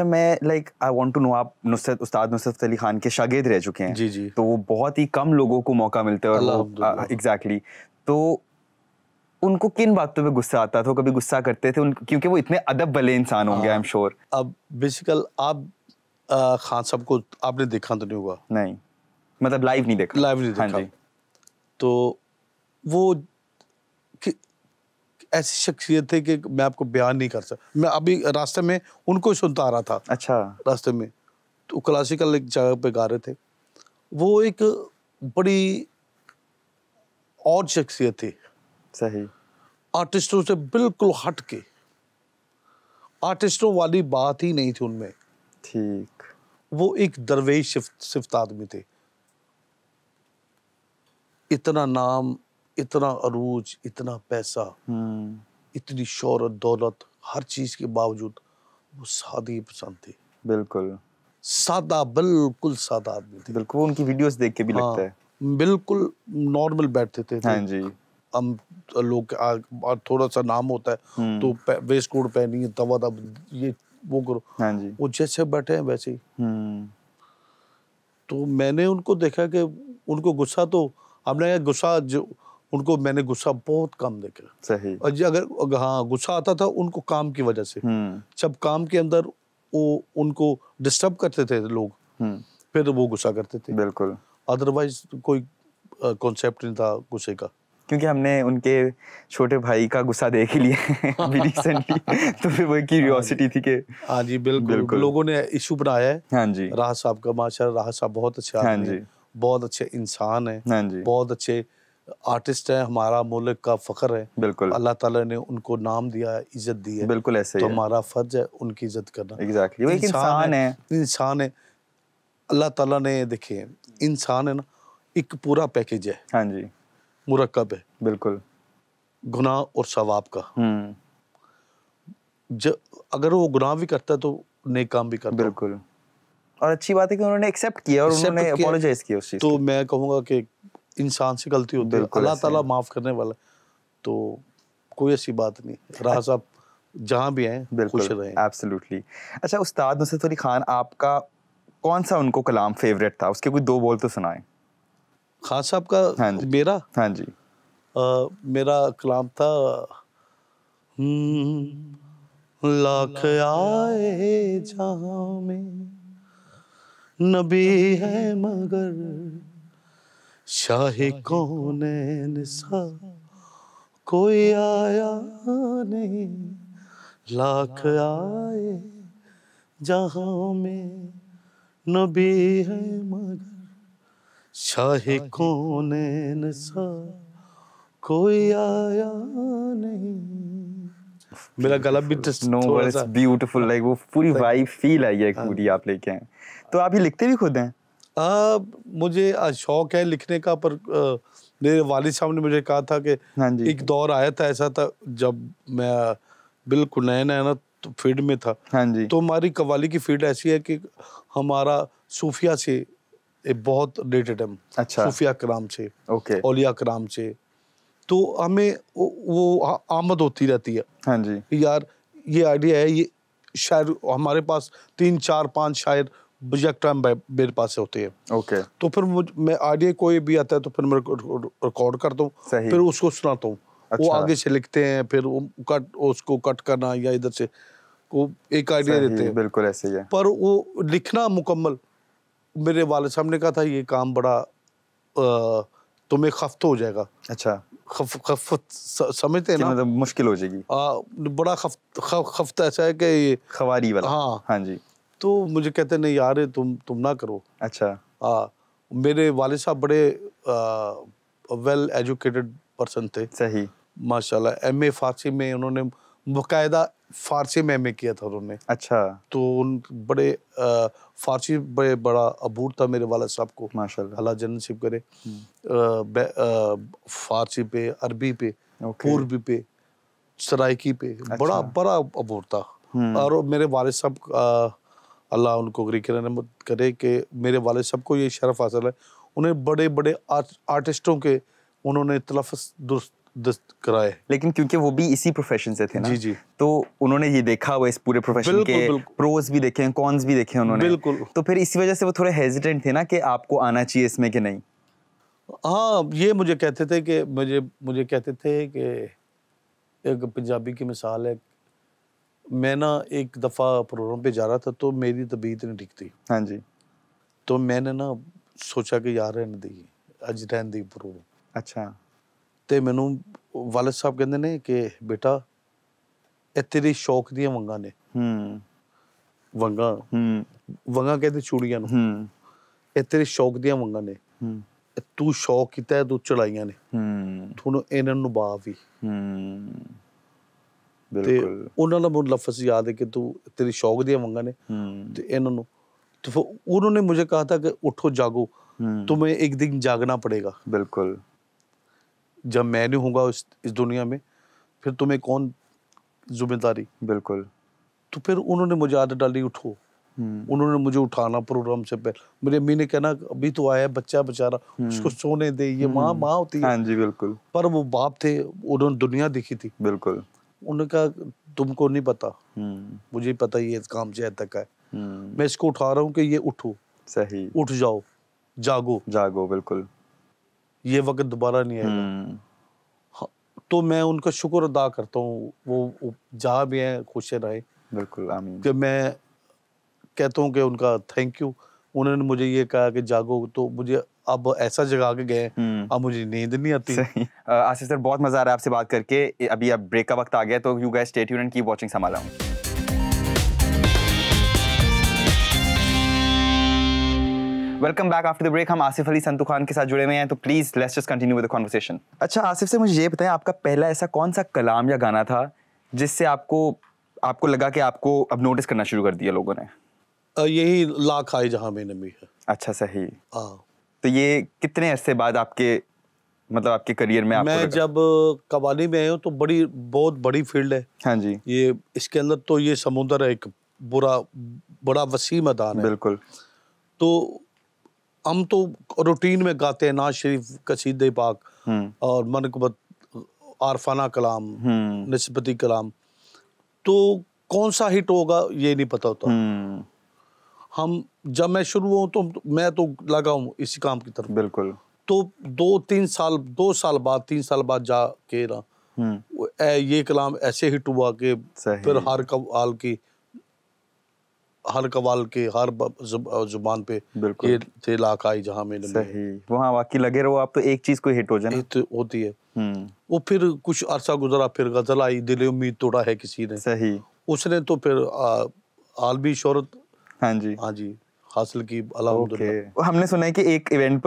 तो मैं like I want to know आप नुसरत उस्ताद नुसरत अली खान के शागिद रह चुके हैं जी जी तो वो बहुत ही कम लोगों को मौका मिलता है और एग्जैक्टली तो उनको किन बातों पे गुस्सा आता था कभी गुस्सा करते थे क्योंकि वो इतने अदब भले इंसान होंगे आई एम श्योर अब बेसिकल आप खान साहब को आपने देखा तो नहीं हुआ नहीं मतलब लाइव नहीं देखा लाइव नहीं हाँ देखा तो वो ऐसी शख्सियत थे कि मैं आपको बयान नहीं कर सकता मैं अभी रास्ते में उनको ही सुनता आ रहा था अच्छा रास्ते में तो क्लासिकल एक जगह पे गा रहे थे वो एक बड़ी और शख्सियत थी सही आर्टिस्टों से बिल्कुल हट के आर्टिस्टों वाली बात ही नहीं थी उनमें ठीक वो एक दरवेश सिफ्त आदमी थे इतना नाम इतना अरूज इतना पैसा हम्म। इतनी शोहरत दौलत हर चीज के बावजूद वो सादगी पसंद थे बिल्कुल सादा बिल्कुल सादा आदमी थे बिल्कुल उनकी वीडियोस देख के भी हाँ, लगता है बिल्कुल नॉर्मल बैठते थे, हाँ जी हम लोग थोड़ा सा नाम होता है हम्म। तो वेस्ट कोट पहनी है दवा दब ये वो करो हाँ जी वो जैसे बैठे हैं वैसे ही हम्म। तो मैंने उनको देखा कि उनको गुस्सा तो हमने गुस्सा जो उनको मैंने गुस्सा बहुत कम देखा सही और अगर हाँ गुस्सा आता था उनको काम की वजह से हम्म। जब काम के अंदर वो उनको डिस्टर्ब करते थे लोग हम्म। फिर वो गुस्सा करते थे बिल्कुल अदरवाइज कोई कॉन्सेप्ट नहीं था गुस्से का क्योंकि हमने उनके छोटे भाई का गुस्सा देख ही लिया रिसेंटली तो फिर वो क्यूरियोसिटी हाँ थी कि हाँ जी बिल्कुल, बिल्कुल। लोगों ने इशू बनाया है हाँ जी राह साहब का माशा राह साहब बहुत अच्छे हाँ जी बहुत अच्छे इंसान है हाँ जी बहुत अच्छे आर्टिस्ट है हमारा मुल्क का फ़ख्र है बिल्कुल अल्लाह ताला ने उनको नाम दिया है इज्जत दी है बिल्कुल ऐसे तो हमारा फ़र्ज है उनकी इज्जत करना exactly. इंसान है इंसान है अल्लाह ताला ने देखे इंसान है ना एक पूरा पैकेज है हाँ जी मुरकब है बिल्कुल गुनाह और सवाब का हम्म। जब अगर वो गुनाह भी करता है तो नेक काम भी करता बिल्कुल और अच्छी बात है कि उन्होंने एक्सेप्ट किया और उन्होंने अपोलोजाइज किया उस चीज तो मैं कहूँगा कि इंसान से गलती होती है अल्लाह ताला माफ़ करने वाला तो कोई ऐसी बात नहीं राह साहब जहाँ भी हैं खुश रहें एब्सोल्युटली अच्छा उस्ताद नुसरत अली खान आपका कौन सा उनको कलाम फेवरेट था उसके कोई दो बोल तो सुनाए खान साहब का हाँ जी मेरा हाँ जी आ, मेरा कलाम था हम्म, लाख आए जहाँ में नबी है मगर शाह कौन सा कोई आया नहीं लाख आए जहाँ में नबी है मगर शाह कौन सा कोई आया नहीं मेरा गला भी नो इट्स ब्यूटीफुल लाइक वो पूरी वाइब फील आई है हाँ। पूरी आप लेके आए तो आप ये लिखते भी खुद हैं आ, मुझे शौक है लिखने का पर मेरे वालिद साहब ने मुझे कहा था कि हाँ एक दौर आया था ऐसा था जब मैं बिल्कुल नया नया ना तो फील्ड में था हाँ जी। तो हमारी कवाली की फील्ड ऐसी है कि हमारा सूफिया से एक बहुत रिलेटेड है अच्छा। सूफिया कराम से ओके ओलिया कराम से तो हमें वो, वो आमद होती रहती है हाँ जी यार ये आइडिया है ये शायर हमारे पास तीन चार पांच शायर प्रोजेक्ट मेरे पास से होती है ओके okay. तो फिर मुझ मैं आइडिया कोई भी आता है तो फिर मैं रिकॉर्ड करता हूँ फिर उसको सुनाता हूँ अच्छा। वो आगे से लिखते हैं फिर वो कट उसको कट करना या इधर से वो एक आइडिया देते हैं बिल्कुल ऐसे ही है पर वो लिखना मुकम्मल मेरे वाले साहब ने कहा था ये काम बड़ा तुम्हें खफ्त हो जाएगा अच्छा खफ खफत समझते हैं ना मतलब मुश्किल हो जाएगी आ, बड़ा खफ खफ, खफ्त ऐसा है कि ये खवारी वाला हाँ हाँ जी तो मुझे कहते नहीं यार तुम तुम ना करो अच्छा आ, हाँ, मेरे वाले साहब बड़े वेल एजुकेटेड पर्सन थे सही माशाल्लाह एमए फारसी में उन्होंने बकायदा फारसी में एमए किया था उन्होंने अच्छा तो उन बड़े आ, फारसी बड़े बड़ा अबूर था मेरे वाले साहब को माशाल्लाह अल्लाह जन्म सिप करे फारसी हम्म। पे अरबी पे पूर्वी पे सराइकी पे अच्छा। बड़ा बड़ा अबूर था हम्म। और मेरे वाले साहब अल्लाह उनको गरीकरम करे कि मेरे वाले सबको ये शरफ़ हासिल है उन्हें बड़े बड़े आर्टिस्टों के उन्होंने तलफ़ दुरुस्त कराए लेकिन क्योंकि वो भी इसी प्रोफेशन से थे ना जी जी तो उन्होंने ये देखा हुआ इस पूरे प्रोफेशन के प्रोज भी देखे कॉन्स भी देखे उन्होंने बिल्कुल तो फिर इसी वजह से वो थोड़े हेजिटेंट थे ना कि आपको आना चाहिए इसमें कि नहीं हाँ ये मुझे कहते थे कि मुझे मुझे कहते थे कि एक पंजाबी की मिसाल है ਮੈਂ ਨਾ ਇੱਕ ਦਫਾ ਪ੍ਰੋਗਰਾਮ 'ਤੇ ਜਾ रहा ਤਾਂ तो ਮੇਰੀ तबीयत ਨਹੀਂ ठीक ਹਾਂਜੀ हाँ ਮੈਂ ਨਾ ਸੋਚਿਆ ਕਿ ਯਾਰ ਰਹਿਣ ਦੀ ਅੱਜ ਰਹਿਣ ਦੀ ਪ੍ਰੋ ਅੱਛਾ ਤੇ ਮੈਨੂੰ ਵਾਲਦ ਸਾਹਿਬ ਕਹਿੰਦੇ ਨੇ ਕਿ ਬੇਟਾ ਇਹ ਤੇਰੀ ਸ਼ੌਕ ਦੀਆਂ ਵੰਗਾਂ ਨੇ ਹੂੰ ਵੰਗਾਂ ਹੂੰ ਵੰਗਾਂ ਕਹਿੰਦੇ ਚੂੜੀਆਂ ਨੂੰ ਹੂੰ ਇਹ ਤੇਰੀ ਸ਼ੌਕ ਦੀਆਂ ਵੰਗਾਂ ਨੇ ਹੂੰ ਤੂੰ ਸ਼ੌਕ ਕੀਤਾ ਤੂੰ ਚੜਾਈਆਂ ਨੇ ਹੂੰ ਤੁਹਾਨੂੰ ਇਹਨਾਂ ਨੂੰ ਬਾ ਵੀ ਹੂੰ ਤੇ ਉਹਨਾਂ ਦਾ ਮੈਨੂੰ ਲਫ਼ਜ਼ ਯਾਦ ਹੈ ਦੀਆਂ ਮੰਗਾਂ ਨੇ ਤੇ ਇਹਨਾਂ ਨੂੰ मुझे कहा था उठो जागो हम्म। तुम्हें एक दिन जागना बिल्कुल तो फिर उन्होंने मुझे आदत डाली उठो हम्म। उन्होंने मुझे उठाना प्रोग्राम से पहले मेरी अम्मी ने कहना अभी तो आया बच्चा बेचारा हम्म। उसको सोने दे ये माँ माँ होती है हाँ जी बिल्कुल पर वो बाप थे उन्होंने दुनिया देखी थी बिल्कुल उन्होंने कहा तुमको नहीं पता हम्म। मुझे पता ये काम से तक है हम्म। मैं इसको उठा रहा हूँ कि ये उठो सही उठ जाओ जागो जागो बिल्कुल ये वक्त दोबारा नहीं आएगा हम्म। हाँ, तो मैं उनका शुक्र अदा करता हूँ वो जहाँ भी हैं खुश रहे बिल्कुल कि मैं कहता हूँ कि उनका थैंक यू उन्होंने मुझे ये कहा कि जागो तो मुझे अब ऐसा जगा के गए हम्म। अब मुझे नींद नहीं आती आशीष सर बहुत मजा आ रहा है आपसे बात करके अभी अब ब्रेक का वक्त आ गया तो यू गैस स्टेट यूनियन की वॉचिंग संभाला हूँ welcome back after the break हम आसिफ अली संतु खान के साथ जुड़े हुए हैं तो please let's just continue with the conversation अच्छा आसिफ से मुझे ये बताएं आपका पहला ऐसा कौन सा कलाम या गाना था जिससे आपको आपको लगा कि आपको अब नोटिस करना शुरू कर दिया लोगों ने यही लाख आई जहां में नमी है अच्छा सही हाँ तो ये कितने अरसे बाद आपके मतलब आपके करियर में मैं जब कवाली में आया तो बड़ी बहुत बड़ी फील्ड है हाँ जी ये इसके अंदर तो ये समुद्र है एक बुरा बड़ा वसी मैदान बिल्कुल तो हम तो रूटीन में गाते हैं नाज शरीफ कसीदे पाक हम्म। और मनकबत आरफाना कलाम हम्म। नस्बती कलाम तो कौन सा हिट होगा ये नहीं पता होता हम्म। हम जब मैं शुरू हूँ तो मैं तो लगा हूँ इसी काम की तरफ बिल्कुल तो दो तीन साल दो साल बाद तीन साल बाद जा के ना हम्म। ये कलाम ऐसे हिट हुआ कि फिर हर कवाल की हर कवाल के हर जुबान पे ये थे आई जहाँ में सही वहाँ वाकई लगे रहो आप तो एक चीज को हिट हो जाए हिट होती है हम्म। वो फिर कुछ अरसा गुजरा फिर गजल आई दिल उम्मीद तोड़ा है किसी ने सही उसने तो फिर आलमी शहरत हाँ जी हाँ जी हासिल की अलहमदुल्ला हमने सुना है कि एक इवेंट